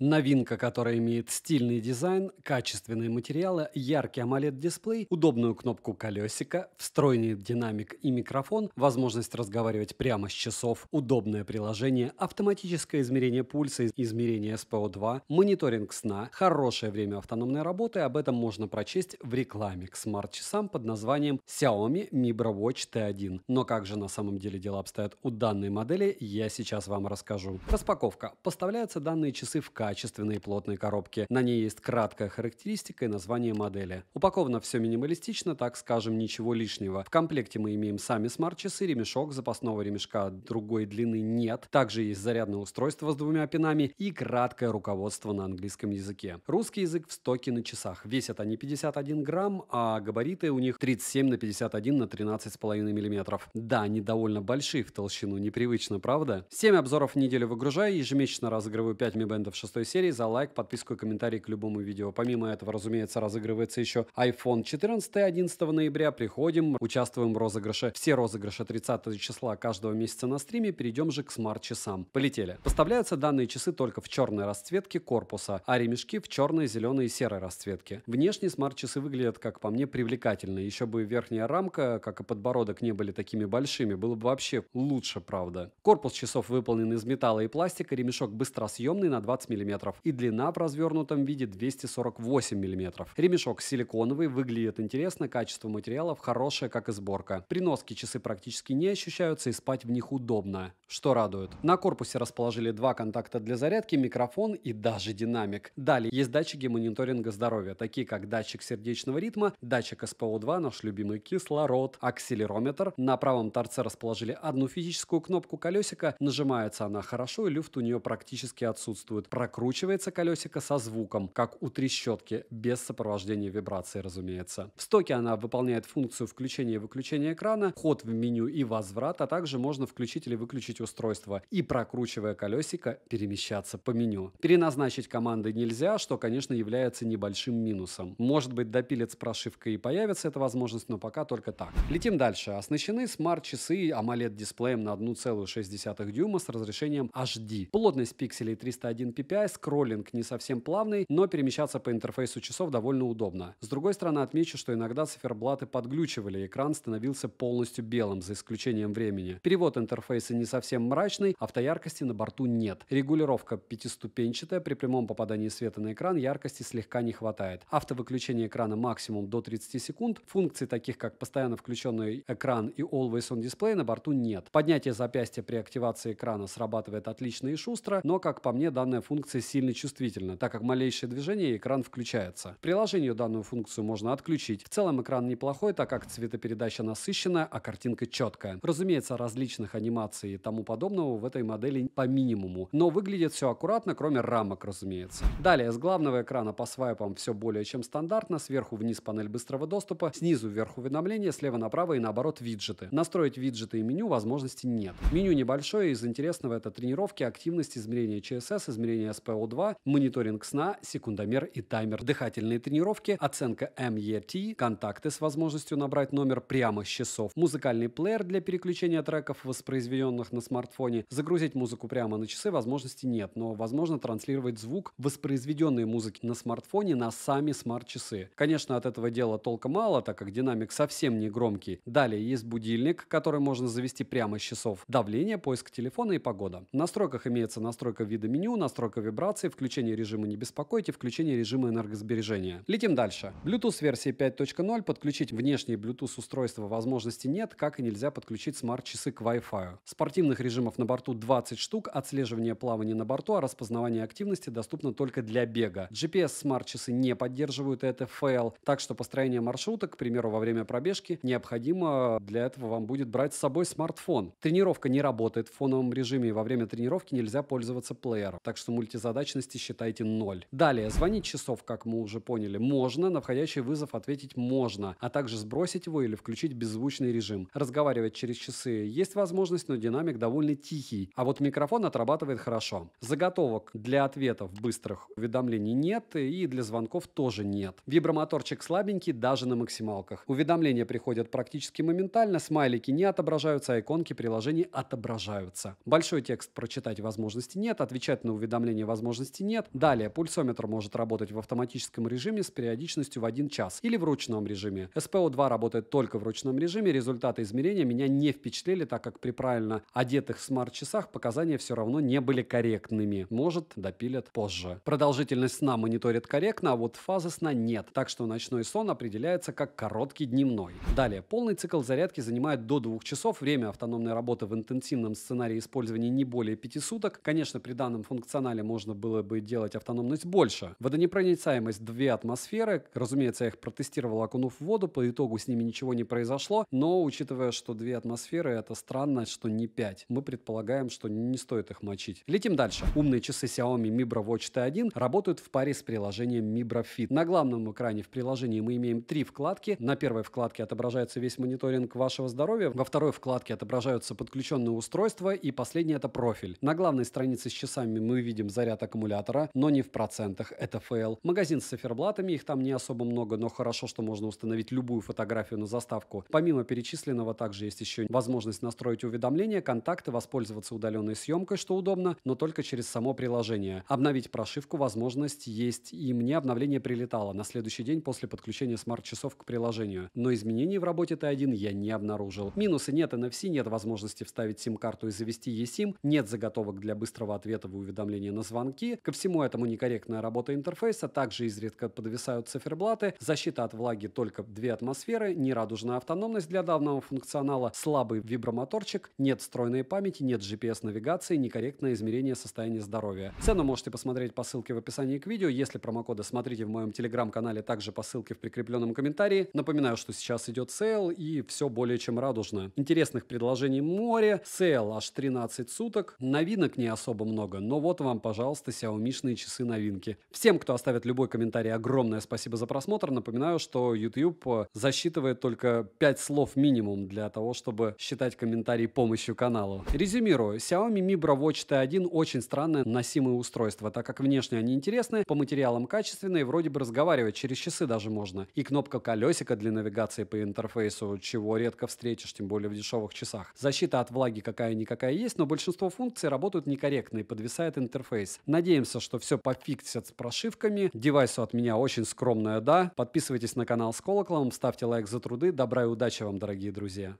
Новинка, которая имеет стильный дизайн, качественные материалы, яркий AMOLED-дисплей, удобную кнопку колесика, встроенный динамик и микрофон, возможность разговаривать прямо с часов, удобное приложение, автоматическое измерение пульса, измерение SPO2, мониторинг сна, хорошее время автономной работы, об этом можно прочесть в рекламе к смарт-часам под названием Xiaomi Mi Bra Watch T1. Но как же на самом деле дела обстоят у данной модели, я сейчас вам расскажу. Распаковка. Поставляются данные часы в качестве качественной плотной коробки. На ней есть краткая характеристика и название модели. Упаковано все минималистично, так скажем, ничего лишнего. В комплекте мы имеем сами смарт-часы, ремешок, запасного ремешка другой длины нет. Также есть зарядное устройство с двумя пинами и краткое руководство на английском языке. Русский язык в стоке на часах. Весят они 51 грамм, а габариты у них 37 на 51 на 13,5 миллиметров. Да, они довольно большие в толщину, непривычно, правда? 7 обзоров в неделю выгружаю, ежемесячно разыгрываю 5 Mi Band 6 шестой серии за лайк, подписку и комментарий к любому видео. Помимо этого, разумеется, разыгрывается еще iPhone 14 11 ноября. Приходим, участвуем в розыгрыше. Все розыгрыши 30 числа каждого месяца на стриме. Перейдем же к смарт-часам. Полетели. Поставляются данные часы только в черной расцветке корпуса, а ремешки в черной, зеленой и серой расцветке. Внешне смарт-часы выглядят, как по мне, привлекательно. Еще бы верхняя рамка, как и подбородок, не были такими большими. Было бы вообще лучше, правда. Корпус часов выполнен из металла и пластика, ремешок быстросъемный на 20 мм мм и длина в развернутом виде 248 мм. Ремешок силиконовый, выглядит интересно, качество материалов хорошее, как и сборка. При носке часы практически не ощущаются и спать в них удобно, что радует. На корпусе расположили два контакта для зарядки, микрофон и даже динамик. Далее есть датчики мониторинга здоровья, такие как датчик сердечного ритма, датчик СПО2, наш любимый кислород, акселерометр. На правом торце расположили одну физическую кнопку колесика, нажимается она хорошо и люфт у нее практически отсутствует. Прокручивается прокручивается колесико со звуком, как у трещотки, без сопровождения вибрации, разумеется. В стоке она выполняет функцию включения и выключения экрана, ход в меню и возврат, а также можно включить или выключить устройство и, прокручивая колесико, перемещаться по меню. Переназначить команды нельзя, что, конечно, является небольшим минусом. Может быть, допилец прошивкой и появится эта возможность, но пока только так. Летим дальше. Оснащены смарт-часы AMOLED-дисплеем на 1,6 дюйма с разрешением HD. Плотность пикселей 301 ppi скроллинг не совсем плавный, но перемещаться по интерфейсу часов довольно удобно. С другой стороны, отмечу, что иногда циферблаты подглючивали, экран становился полностью белым, за исключением времени. Перевод интерфейса не совсем мрачный, автояркости на борту нет. Регулировка пятиступенчатая, при прямом попадании света на экран яркости слегка не хватает. Автовыключение экрана максимум до 30 секунд. Функций таких, как постоянно включенный экран и Always On Display на борту нет. Поднятие запястья при активации экрана срабатывает отлично и шустро, но, как по мне, данная функция функция сильно чувствительна, так как малейшее движение экран включается. В приложении данную функцию можно отключить. В целом экран неплохой, так как цветопередача насыщенная, а картинка четкая. Разумеется, различных анимаций и тому подобного в этой модели по минимуму, но выглядит все аккуратно, кроме рамок, разумеется. Далее, с главного экрана по свайпам все более чем стандартно, сверху вниз панель быстрого доступа, снизу вверх уведомления, слева направо и наоборот виджеты. Настроить виджеты и меню возможности нет. Меню небольшое, из интересного это тренировки, активность, измерение ЧСС, измерение СПО2, мониторинг сна, секундомер и таймер, дыхательные тренировки, оценка MET, контакты с возможностью набрать номер прямо с часов, музыкальный плеер для переключения треков, воспроизведенных на смартфоне. Загрузить музыку прямо на часы возможности нет, но возможно транслировать звук воспроизведенной музыки на смартфоне на сами смарт-часы. Конечно, от этого дела толка мало, так как динамик совсем не громкий. Далее есть будильник, который можно завести прямо с часов. Давление, поиск телефона и погода. В настройках имеется настройка вида меню, настройка вибрации, включение режима «Не беспокойте», включение режима энергосбережения. Летим дальше. Bluetooth версии 5.0 подключить внешние Bluetooth устройства возможности нет, как и нельзя подключить смарт-часы к Wi-Fi. Спортивных режимов на борту 20 штук, отслеживание плавания на борту, а распознавание активности доступно только для бега. GPS смарт-часы не поддерживают это фейл, так что построение маршрута, к примеру, во время пробежки, необходимо для этого вам будет брать с собой смартфон. Тренировка не работает в фоновом режиме, и во время тренировки нельзя пользоваться плеером, так что мульти пятизадачности считайте 0. Далее, звонить часов, как мы уже поняли, можно, на входящий вызов ответить можно, а также сбросить его или включить беззвучный режим. Разговаривать через часы есть возможность, но динамик довольно тихий, а вот микрофон отрабатывает хорошо. Заготовок для ответов быстрых уведомлений нет и для звонков тоже нет. Вибромоторчик слабенький даже на максималках. Уведомления приходят практически моментально, смайлики не отображаются, а иконки приложений отображаются. Большой текст прочитать возможности нет, отвечать на уведомления возможности нет. Далее, пульсометр может работать в автоматическом режиме с периодичностью в 1 час или в ручном режиме. SPO2 работает только в ручном режиме, результаты измерения меня не впечатлили, так как при правильно одетых смарт-часах показания все равно не были корректными. Может, допилят позже. Продолжительность сна мониторит корректно, а вот фазы сна нет, так что ночной сон определяется как короткий дневной. Далее, полный цикл зарядки занимает до 2 часов, время автономной работы в интенсивном сценарии использования не более 5 суток. Конечно, при данном функционале можно можно было бы делать автономность больше. Водонепроницаемость 2 атмосферы. Разумеется, я их протестировал, окунув в воду. По итогу с ними ничего не произошло. Но учитывая, что 2 атмосферы, это странно, что не 5. Мы предполагаем, что не стоит их мочить. Летим дальше. Умные часы Xiaomi Mibra Watch T1 работают в паре с приложением Mi Mibra Fit. На главном экране в приложении мы имеем три вкладки. На первой вкладке отображается весь мониторинг вашего здоровья. Во второй вкладке отображаются подключенные устройства. И последний это профиль. На главной странице с часами мы видим заряд заряд аккумулятора, но не в процентах, это фейл. Магазин с циферблатами, их там не особо много, но хорошо, что можно установить любую фотографию на заставку. Помимо перечисленного, также есть еще возможность настроить уведомления, контакты, воспользоваться удаленной съемкой, что удобно, но только через само приложение. Обновить прошивку возможность есть, и мне обновление прилетало на следующий день после подключения смарт-часов к приложению. Но изменений в работе Т1 я не обнаружил. Минусы нет NFC, нет возможности вставить сим-карту и завести eSIM, нет заготовок для быстрого ответа в уведомления на звонок, звонки. Ко всему этому некорректная работа интерфейса, также изредка подвисают циферблаты, защита от влаги только две атмосферы, нерадужная автономность для данного функционала, слабый вибромоторчик, нет стройной памяти, нет GPS-навигации, некорректное измерение состояния здоровья. Цену можете посмотреть по ссылке в описании к видео. Если промокоды смотрите в моем телеграм-канале, также по ссылке в прикрепленном комментарии. Напоминаю, что сейчас идет сейл и все более чем радужно. Интересных предложений море, сейл аж 13 суток, новинок не особо много, но вот вам, пожалуйста, пожалуйста, сяомишные часы новинки. Всем, кто оставит любой комментарий, огромное спасибо за просмотр. Напоминаю, что YouTube э, засчитывает только 5 слов минимум для того, чтобы считать комментарий помощью каналу. Резюмирую. Xiaomi Mi Bro Watch T1 очень странное носимое устройство, так как внешне они интересны, по материалам качественные, вроде бы разговаривать через часы даже можно. И кнопка колесика для навигации по интерфейсу, чего редко встретишь, тем более в дешевых часах. Защита от влаги какая-никакая есть, но большинство функций работают некорректно и подвисает интерфейс девайс. Надеемся, что все пофиксят с прошивками. Девайсу от меня очень скромная да. Подписывайтесь на канал с колоколом, ставьте лайк за труды. Добра и удачи вам, дорогие друзья.